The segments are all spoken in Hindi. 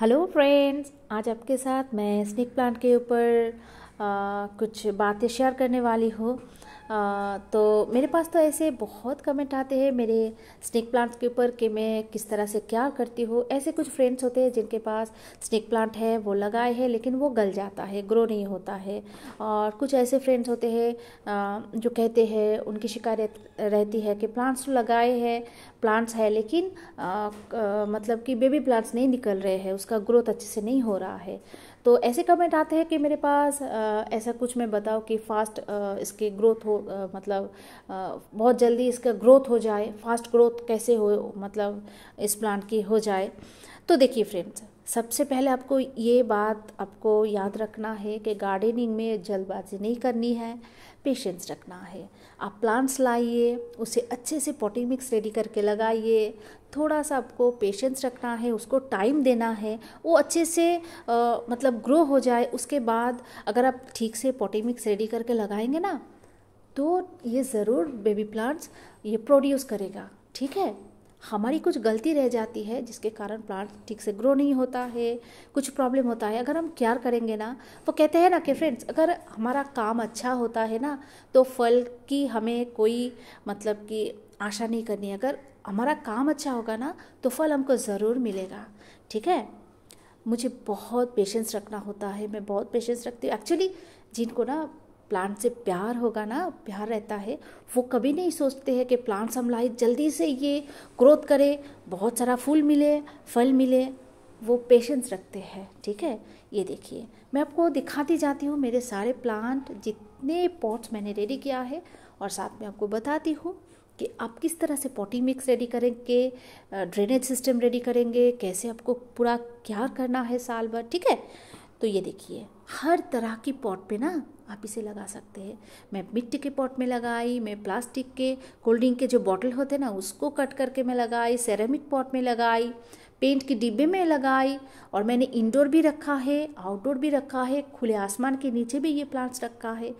हेलो फ्रेंड्स आज आपके साथ मैं स्नेक प्लांट के ऊपर कुछ बातें शेयर करने वाली हो आ, तो मेरे पास तो ऐसे बहुत कमेंट आते हैं मेरे स्नेक प्लांट के ऊपर कि मैं किस तरह से क्या करती हूँ ऐसे कुछ फ्रेंड्स होते हैं जिनके पास स्नेक प्लांट है वो लगाए हैं लेकिन वो गल जाता है ग्रो नहीं होता है और कुछ ऐसे फ्रेंड्स होते हैं जो कहते हैं उनकी शिकायत रहती है कि प्लांट्स तो लगाए हैं प्लांट्स है लेकिन आ, आ, मतलब कि बेबी प्लांट्स नहीं निकल रहे हैं उसका ग्रोथ अच्छे से नहीं हो रहा है तो ऐसे कमेंट आते हैं कि मेरे पास ऐसा कुछ मैं बताओ कि फास्ट इसकी ग्रोथ हो मतलब बहुत जल्दी इसका ग्रोथ हो जाए फास्ट ग्रोथ कैसे हो मतलब इस प्लांट की हो जाए तो देखिए फ्रेंड्स सबसे पहले आपको ये बात आपको याद रखना है कि गार्डनिंग में जल्दबाजी नहीं करनी है पेशेंस रखना है आप प्लांट्स लाइए उसे अच्छे से पॉटिंग मिक्स रेडी करके लगाइए थोड़ा सा आपको पेशेंस रखना है उसको टाइम देना है वो अच्छे से आ, मतलब ग्रो हो जाए उसके बाद अगर आप ठीक से पॉटिंग मिक्स रेडी करके लगाएंगे ना तो ये ज़रूर बेबी प्लांट्स ये प्रोड्यूस करेगा ठीक है हमारी कुछ गलती रह जाती है जिसके कारण प्लांट ठीक से ग्रो नहीं होता है कुछ प्रॉब्लम होता है अगर हम क्यार करेंगे ना वो कहते हैं ना कि फ्रेंड्स अगर हमारा काम अच्छा होता है ना तो फल की हमें कोई मतलब कि आशा नहीं करनी अगर हमारा काम अच्छा होगा ना तो फल हमको ज़रूर मिलेगा ठीक है मुझे बहुत पेशेंस रखना होता है मैं बहुत पेशेंस रखती हूँ एक्चुअली जिनको ना प्लांट से प्यार होगा ना प्यार रहता है वो कभी नहीं सोचते हैं कि प्लांट्स हम लाए जल्दी से ये ग्रोथ करे बहुत सारा फूल मिले फल मिले वो पेशेंस रखते हैं ठीक है ये देखिए मैं आपको दिखाती जाती हूँ मेरे सारे प्लांट जितने पॉट्स मैंने रेडी किया है और साथ में आपको बताती हूँ कि आप किस तरह से पॉटिंग मिक्स रेडी करेंगे ड्रेनेज सिस्टम रेडी करेंगे कैसे आपको पूरा क्यार करना है साल भर ठीक है तो ये देखिए हर तरह की पॉट पे ना आप इसे लगा सकते हैं मैं मिट्टी के पॉट में लगाई मैं प्लास्टिक के कोल्ड ड्रिंक के जो बॉटल होते हैं ना उसको कट करके मैं लगाई सेरेमिक पॉट में लगाई पेंट के डिब्बे में लगाई और मैंने इंडोर भी रखा है आउटडोर भी रखा है खुले आसमान के नीचे भी ये प्लांट्स रखा है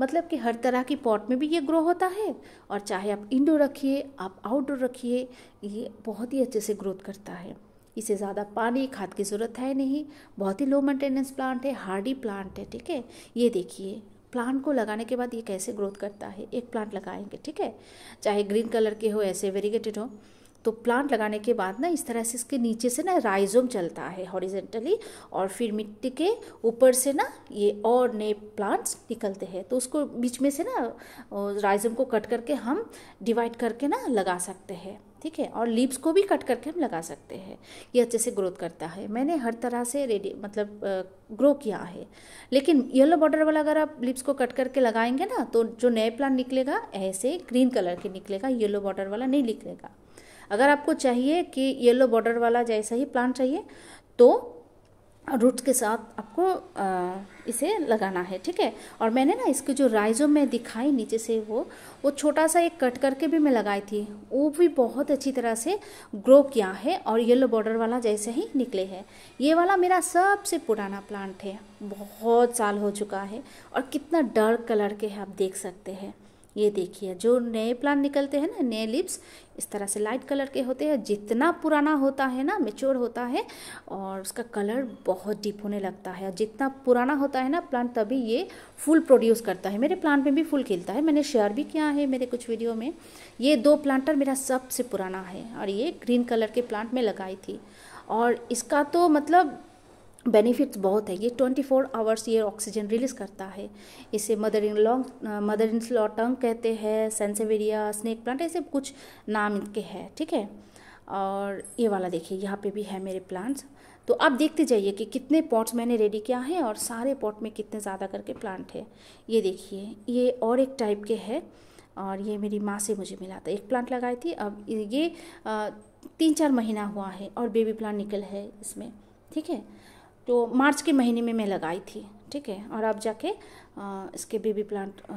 मतलब कि हर तरह की पॉट में भी ये ग्रो होता है और चाहे आप इंडोर रखिए आप आउटडोर रखिए ये बहुत ही अच्छे से ग्रोथ करता है इसे ज़्यादा पानी खाद की ज़रूरत है नहीं बहुत ही लो मेंटेनेंस प्लांट है हार्डी प्लांट है ठीक है ये देखिए प्लांट को लगाने के बाद ये कैसे ग्रोथ करता है एक प्लांट लगाएंगे ठीक है चाहे ग्रीन कलर के हो ऐसे वेरीगेटेड हो तो प्लांट लगाने के बाद ना इस तरह से इसके नीचे से ना राइजोम चलता है हॉरिजेंटली और फिर मिट्टी के ऊपर से ना ये और नए प्लांट्स निकलते हैं तो उसको बीच में से ना राइजोम को कट करके हम डिवाइड करके ना लगा सकते हैं ठीक है और लीव्स को भी कट करके हम लगा सकते हैं ये अच्छे से ग्रोथ करता है मैंने हर तरह से रेडी मतलब ग्रो किया है लेकिन येलो बॉर्डर वाला अगर आप लीव्स को कट करके लगाएंगे ना तो जो नए प्लांट निकलेगा ऐसे ग्रीन कलर के निकलेगा येलो बॉर्डर वाला नहीं निकलेगा अगर आपको चाहिए कि येलो बॉर्डर वाला जैसा ही प्लांट चाहिए तो रूट्स के साथ आपको इसे लगाना है ठीक है और मैंने ना इसके जो राइजो में दिखाई नीचे से वो वो छोटा सा एक कट करके भी मैं लगाई थी वो भी बहुत अच्छी तरह से ग्रो किया है और येलो बॉर्डर वाला जैसे ही निकले हैं ये वाला मेरा सबसे पुराना प्लांट है बहुत साल हो चुका है और कितना डार्क कलर के है आप देख सकते हैं ये देखिए जो नए प्लांट निकलते हैं ना नए लिप्स इस तरह से लाइट कलर के होते हैं जितना पुराना होता है ना मेच्योर होता है और उसका कलर बहुत डीप होने लगता है और जितना पुराना होता है ना प्लांट तभी ये फुल प्रोड्यूस करता है मेरे प्लांट में भी फुल खिलता है मैंने शेयर भी किया है मेरे कुछ वीडियो में ये दो प्लांटर मेरा सबसे पुराना है और ये ग्रीन कलर के प्लांट में लगाई थी और इसका तो मतलब बेनिफिट्स बहुत है ये ट्वेंटी फोर आवर्स ये ऑक्सीजन रिलीज़ करता है इसे mother in long mother in law tongue कहते हैं सेंसेवेरिया स्नेक प्लांट ऐसे कुछ नाम इनके हैं ठीक है और ये वाला देखिए यहाँ पे भी है मेरे प्लांट्स तो आप देखते जाइए कि कितने पॉट्स मैंने रेडी किया है और सारे पॉट में कितने ज़्यादा करके प्लांट है ये देखिए ये और एक टाइप के है और ये मेरी माँ से मुझे मिला था एक प्लांट लगाई थी अब ये तीन चार महीना हुआ है और बेबी प्लांट निकल है इसमें ठीक है जो तो मार्च के महीने में मैं लगाई थी ठीक है और अब जाके आ, इसके बेबी प्लांट आ,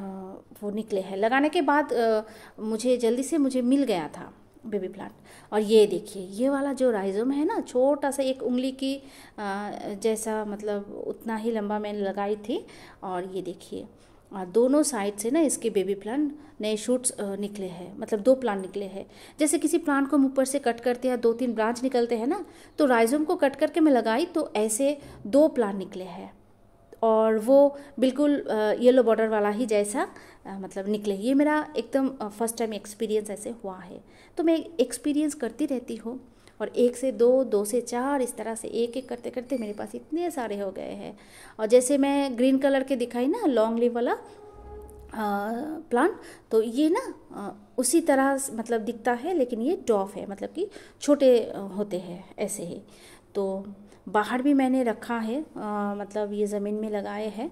वो निकले हैं लगाने के बाद आ, मुझे जल्दी से मुझे मिल गया था बेबी प्लांट और ये देखिए ये वाला जो राइजोम है ना छोटा सा एक उंगली की आ, जैसा मतलब उतना ही लंबा मैंने लगाई थी और ये देखिए दोनों साइड से ना इसके बेबी प्लांट नए शूट्स निकले हैं मतलब दो प्लांट निकले हैं जैसे किसी प्लांट को हम ऊपर से कट करते हैं दो तीन ब्रांच निकलते हैं ना तो राइजोम को कट करके मैं लगाई तो ऐसे दो प्लांट निकले हैं और वो बिल्कुल येलो बॉर्डर वाला ही जैसा मतलब निकले ये मेरा एकदम फर्स्ट टाइम एक्सपीरियंस ऐसे हुआ है तो मैं एक्सपीरियंस करती रहती हूँ और एक से दो दो से चार इस तरह से एक एक करते करते मेरे पास इतने सारे हो गए हैं और जैसे मैं ग्रीन कलर के दिखाई ना लॉन्ग लीव वाला प्लांट तो ये ना उसी तरह मतलब दिखता है लेकिन ये डॉफ है मतलब कि छोटे होते हैं ऐसे ही तो बाहर भी मैंने रखा है आ, मतलब ये ज़मीन में लगाए हैं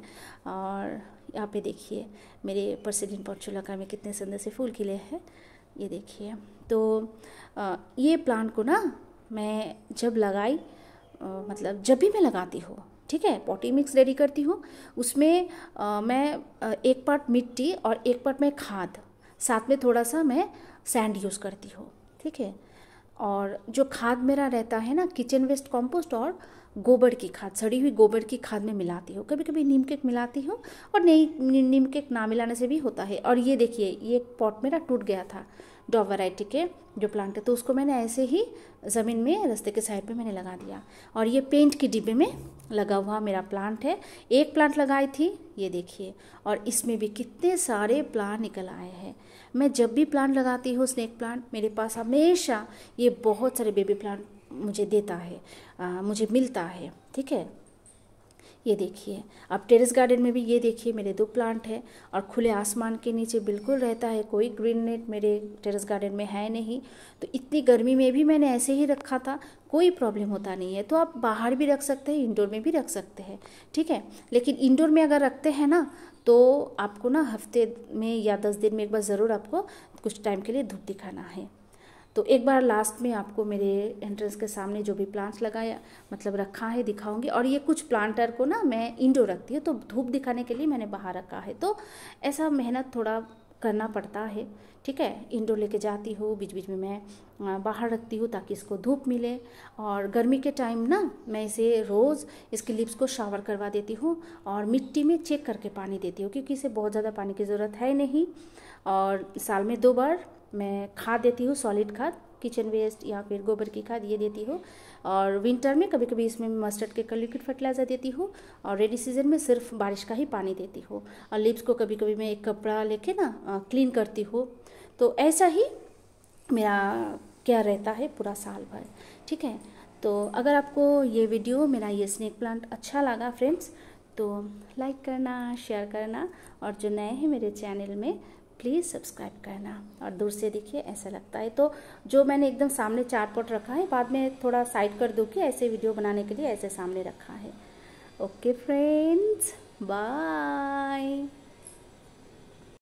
और यहाँ पे देखिए मेरे परसिलिन पॉर्चुला का में कितने सुंदर से फूल खिले हैं ये देखिए तो ये प्लांट को ना मैं जब लगाई मतलब जब भी मैं लगाती हूँ ठीक है पॉटी मिक्स रेडी करती हूँ उसमें आ, मैं एक पार्ट मिट्टी और एक पार्ट में खाद साथ में थोड़ा सा मैं सैंड यूज़ करती हूँ ठीक है और जो खाद मेरा रहता है ना किचन वेस्ट कंपोस्ट और गोबर की खाद सड़ी हुई गोबर की खाद में मिलाती हूँ कभी कभी नीम केक मिलाती हूँ और नहीं नीम केक ना मिलाने से भी होता है और ये देखिए ये पॉट मेरा टूट गया था डॉ वैरायटी के जो प्लांट है तो उसको मैंने ऐसे ही ज़मीन में रास्ते के साइड पे मैंने लगा दिया और ये पेंट के डिब्बे में लगा हुआ मेरा प्लांट है एक प्लांट लगाई थी ये देखिए और इसमें भी कितने सारे प्लांट निकल आए हैं मैं जब भी प्लांट लगाती हूँ स्नेक प्लांट मेरे पास हमेशा ये बहुत सारे बेबी प्लांट मुझे देता है आ, मुझे मिलता है ठीक है ये देखिए अब टेरेस गार्डन में भी ये देखिए मेरे दो प्लांट है और खुले आसमान के नीचे बिल्कुल रहता है कोई ग्रीन नेट मेरे टेरेस गार्डन में है नहीं तो इतनी गर्मी में भी मैंने ऐसे ही रखा था कोई प्रॉब्लम होता नहीं है तो आप बाहर भी रख सकते हैं इंडोर में भी रख सकते हैं ठीक है लेकिन इंडोर में अगर रखते हैं ना तो आपको ना हफ्ते में या दस दिन में एक बार ज़रूर आपको कुछ टाइम के लिए धूप दिखाना है तो एक बार लास्ट में आपको मेरे एंट्रेंस के सामने जो भी प्लांट्स लगाया मतलब रखा है दिखाऊंगी और ये कुछ प्लांटर को ना मैं इंडोर रखती हूँ तो धूप दिखाने के लिए मैंने बाहर रखा है तो ऐसा मेहनत थोड़ा करना पड़ता है ठीक है इंडोर लेके जाती हूँ बीच बीच में मैं बाहर रखती हूँ ताकि इसको धूप मिले और गर्मी के टाइम ना मैं इसे रोज़ इसके लिप्स को शावर करवा देती हूँ और मिट्टी में चेक करके पानी देती हूँ क्योंकि इसे बहुत ज़्यादा पानी की ज़रूरत है नहीं और साल में दो बार मैं खाद देती हूँ सॉलिड खाद किचन वेस्ट या फिर गोबर की खाद ये देती हूँ और विंटर में कभी कभी इसमें मस्टर्ड के लिक्विड फर्टिलाइज़र देती हूँ और रेडी सीजन में सिर्फ बारिश का ही पानी देती हूँ और लिप्स को कभी कभी मैं एक कपड़ा लेके ना क्लीन करती हूँ तो ऐसा ही मेरा क्या रहता है पूरा साल भर ठीक है तो अगर आपको ये वीडियो मेरा ये स्नेक प्लांट अच्छा लगा फ्रेंड्स तो लाइक करना शेयर करना और जो नए हैं मेरे चैनल में प्लीज़ सब्सक्राइब करना और दूर से देखिए ऐसा लगता है तो जो मैंने एकदम सामने चार पॉट रखा है बाद में थोड़ा साइड कर दूँ कि ऐसे वीडियो बनाने के लिए ऐसे सामने रखा है ओके फ्रेंड्स बाय